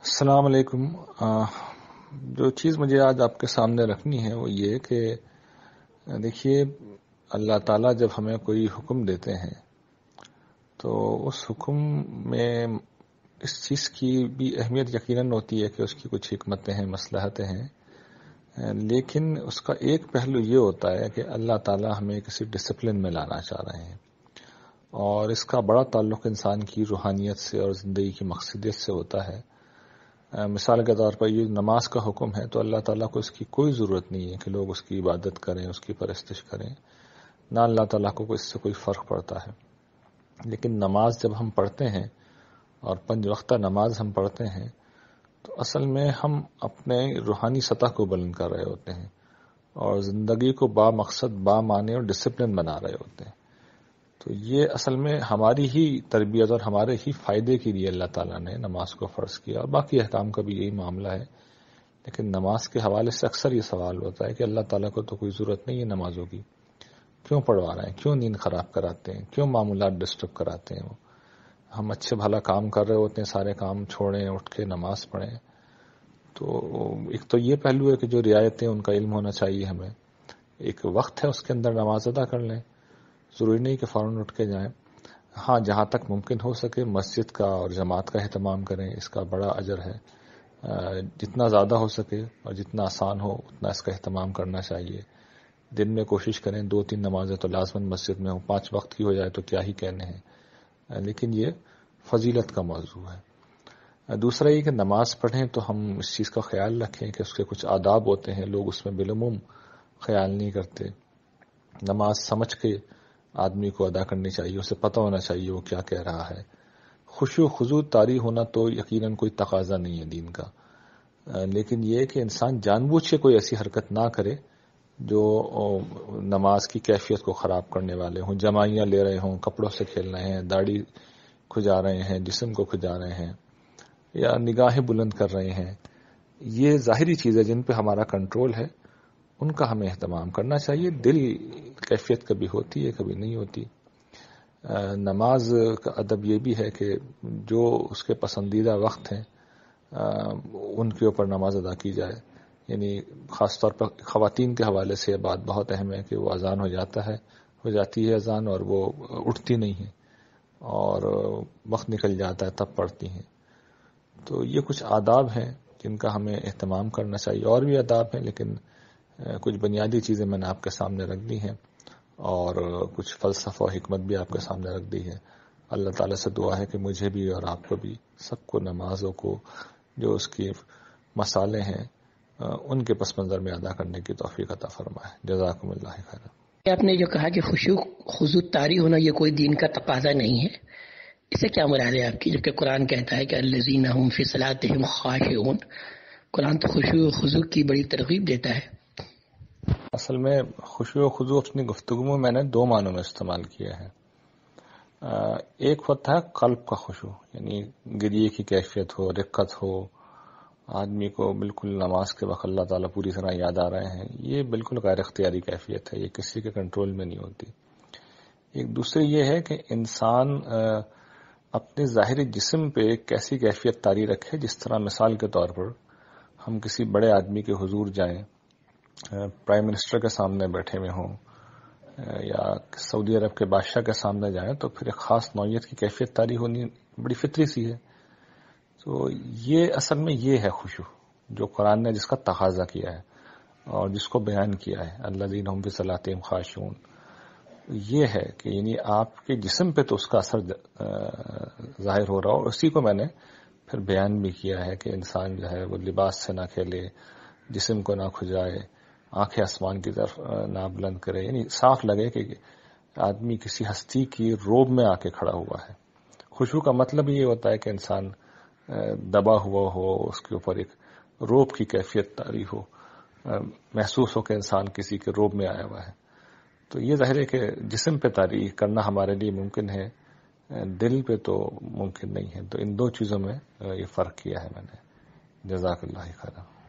अस्सलाम वालेकुम जो चीज़ मुझे आज आपके सामने रखनी है वो ये कि देखिए अल्लाह ताला जब हमें कोई हुक्म देते हैं तो उस हुक्म में इस चीज़ की भी अहमियत यकीनन होती है कि उसकी कुछ हमतें हैं मसलहतें हैं लेकिन उसका एक पहलू ये होता है कि अल्लाह ताला हमें किसी डिसिप्लिन में लाना चाह रहे हैं और इसका बड़ा ताल्लुक इंसान की रूहानियत से और ज़िंदगी की मकसदियत से होता है मिसाल के तौर पर ये नमाज का हुक्म है तो अल्लाह ताला को इसकी कोई ज़रूरत नहीं है कि लोग उसकी इबादत करें उसकी परस्तिश करें ना अल्लाह ताला को इससे कोई फ़र्क पड़ता है लेकिन नमाज जब हम पढ़ते हैं और पंज वक्ता नमाज हम पढ़ते हैं तो असल में हम अपने रूहानी सतह को बुलंद कर रहे होते हैं और ज़िंदगी को बा बामकसद बामाने और डिसिप्लिन बना रहे होते हैं तो ये असल में हमारी ही तरबियत और हमारे ही फ़ायदे के लिए अल्लाह ताला ने नमाज को फ़र्ज किया और बाकी अहकाम का भी यही मामला है लेकिन नमाज के हवाले से अक्सर ये सवाल होता है कि अल्लाह ताला को तो कोई ज़रूरत नहीं है नमाजों की क्यों पढ़वा रहे हैं क्यों नींद ख़राब कराते हैं क्यों मामूल डिस्टर्ब कराते हैं वो हम अच्छे भला काम कर रहे होते हैं सारे काम छोड़ें उठ के नमाज पढ़ें तो एक तो ये पहलू है कि जो रियायतें उनका इल्म होना चाहिए हमें एक वक्त है उसके अंदर नमाज अदा कर लें ज़रूरी नहीं कि फ़ौरन उठ के जाएं हाँ जहाँ तक मुमकिन हो सके मस्जिद का और जमात का अहतमाम करें इसका बड़ा अजर है जितना ज़्यादा हो सके और जितना आसान हो उतना इसका अहतमाम करना चाहिए दिन में कोशिश करें दो तीन नमाजें तो लाजमन मस्जिद में हों पाँच वक्त की हो जाए तो क्या ही कहने हैं लेकिन ये फजीलत का मौजू है दूसरा ये कि नमाज़ पढ़ें तो हम इस चीज़ का ख्याल रखें कि उसके कुछ आदाब होते हैं लोग उसमें बिलुम ख्याल नहीं करते नमाज समझ के आदमी को अदा करनी चाहिए उसे पता होना चाहिए वो क्या कह रहा है खुशो खजू तारी होना तो यकीनन कोई तकाजा नहीं है दीन का लेकिन यह कि इंसान जानबूझ के कोई ऐसी हरकत ना करे जो नमाज की कैफियत को ख़राब करने वाले हों जमाइयाँ ले रहे हों कपड़ों से खेल रहे हैं दाढ़ी खुजा रहे हैं जिसम को खुजा रहे हैं या निगाहें बुलंद कर रहे हैं ये ज़ाहरी चीज़ें जिन पे हमारा कंट्रोल है उनका हमें अहतमाम करना चाहिए दिल कैफियत कभी होती है कभी नहीं होती नमाज का अदब यह भी है कि जो उसके पसंदीदा वक्त हैं उनके ऊपर नमाज अदा की जाए यानी ख़ास तौर पर ख़वातीन के हवाले से बात बहुत अहम है कि वो अज़ान हो जाता है हो जाती है अज़ान और वो उठती नहीं है और वक्त निकल जाता है तब पढ़ती हैं तो ये कुछ आदाब हैं जिनका हमें अहतमाम करना चाहिए और भी आदाब हैं लेकिन कुछ बुनियादी चीज़ें मैंने आपके सामने रख दी हैं और कुछ फ़लसफ़ा और हमत भी आपके सामने रख दी है अल्लाह ताला से दुआ है कि मुझे भी और आपको भी सबको नमाजों को जो उसकी मसाले हैं उनके पस मंज़र में अदा करने की तोफ़ी अता फरमाए जजाकम्ला खैर आपने जो कहा कि खुशू खजू तारी होना ये कोई दीन का तकाजा नहीं है इसे क्या मुराद है आपकी जबकि कुरान कहता है कि अल्लजीना हम फिसलात हम कुरान तो खुशू खुजू की बड़ी तरगीब देता है असल में खुशी खुजू अपनी गुफ्तगु में मैंने दो मानों में इस्तेमाल किया है एक वक्त है कल्प का खुशू यानी गिरिए की कैफियत हो रिक्कत हो आदमी को बिल्कुल नमाज के वक्त अल्लाह ताला पूरी तरह याद आ रहे हैं ये बिल्कुल गैर अख्तियारी कैफियत है ये किसी के कंट्रोल में नहीं होती एक दूसरे ये है कि इंसान अपने जाहिर जिसम पे कैसी कैफियत तारी रखे जिस तरह मिसाल के तौर पर हम किसी बड़े आदमी के हुजूर जाएं प्राइम मिनिस्टर के सामने बैठे हुए हों या सऊदी अरब के बादशाह के सामने जाएं तो फिर एक ख़ास नौीयत की कैफियत तारी होनी बड़ी फितरी सी है तो ये असल में ये है खुशू जो कुरान ने जिसका तकाजा किया है और जिसको बयान किया है अल्लादीन हम सलातिम खाशून ये है कि यानी आपके जिसम पे तो उसका असर जाहिर हो रहा हो उसी को मैंने फिर बयान भी किया है कि इंसान जो है वो लिबास से ना खेले जिसम को ना खुजाए आंखें आसमान की तरफ ना बुलंद करे यानी साफ लगे कि आदमी किसी हस्ती की रोब में आके खड़ा हुआ है खुशबू का मतलब ये होता है कि इंसान दबा हुआ हो उसके ऊपर एक रोब की कैफियत तारी हो महसूस हो कि इंसान किसी के रोब में आया हुआ है तो ये जाहिर है कि जिसम पे तारी करना हमारे लिए मुमकिन है दिल पे तो मुमकिन नहीं है तो इन दो चीज़ों में ये फ़र्क किया है मैंने जजाकल्ला खरा